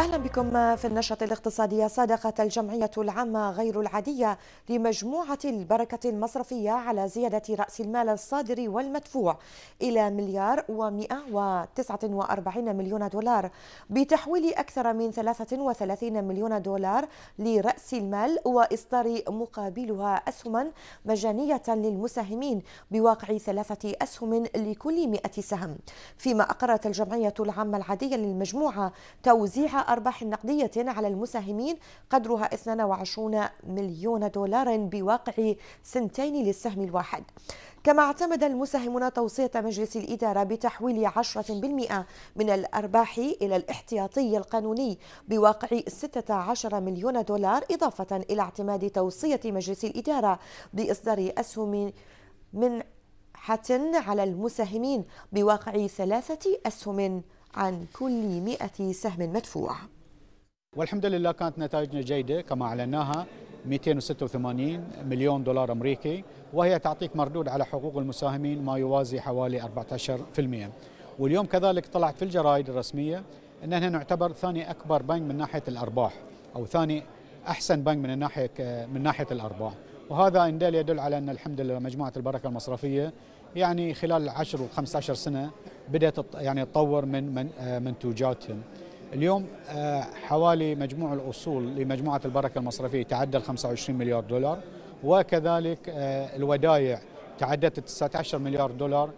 أهلا بكم في النشرة الاقتصادية صادقت الجمعية العامة غير العادية لمجموعة البركة المصرفية على زيادة رأس المال الصادر والمدفوع إلى مليار و149 مليون دولار بتحويل أكثر من 33 مليون دولار لرأس المال وإصدار مقابلها أسهما مجانية للمساهمين بواقع ثلاثة أسهم لكل 100 سهم فيما أقرت الجمعية العامة العادية للمجموعة توزيع أرباح نقدية على المساهمين قدرها 22 مليون دولار بواقع سنتين للسهم الواحد كما اعتمد المساهمون توصية مجلس الإدارة بتحويل 10% من الأرباح إلى الاحتياطي القانوني بواقع 16 مليون دولار إضافة إلى اعتماد توصية مجلس الإدارة بإصدار أسهم من على المساهمين بواقع ثلاثة أسهم عن كل 100 سهم مدفوع والحمد لله كانت نتائجنا جيدة كما أعلناها 286 مليون دولار أمريكي وهي تعطيك مردود على حقوق المساهمين ما يوازي حوالي 14% واليوم كذلك طلعت في الجرائد الرسمية أننا نعتبر ثاني أكبر بنك من ناحية الأرباح أو ثاني أحسن بنك من ناحية من ناحية الأرباح وهذا ان دل يدل على ان الحمد لله مجموعه البركه المصرفيه يعني خلال 10 و 15 سنه بدات يعني تطور من, من آه، منتوجاتهم. اليوم آه، حوالي مجموع الاصول لمجموعه البركه المصرفيه تعدى ال 25 مليار دولار وكذلك آه، الودايع تعدت 19 مليار دولار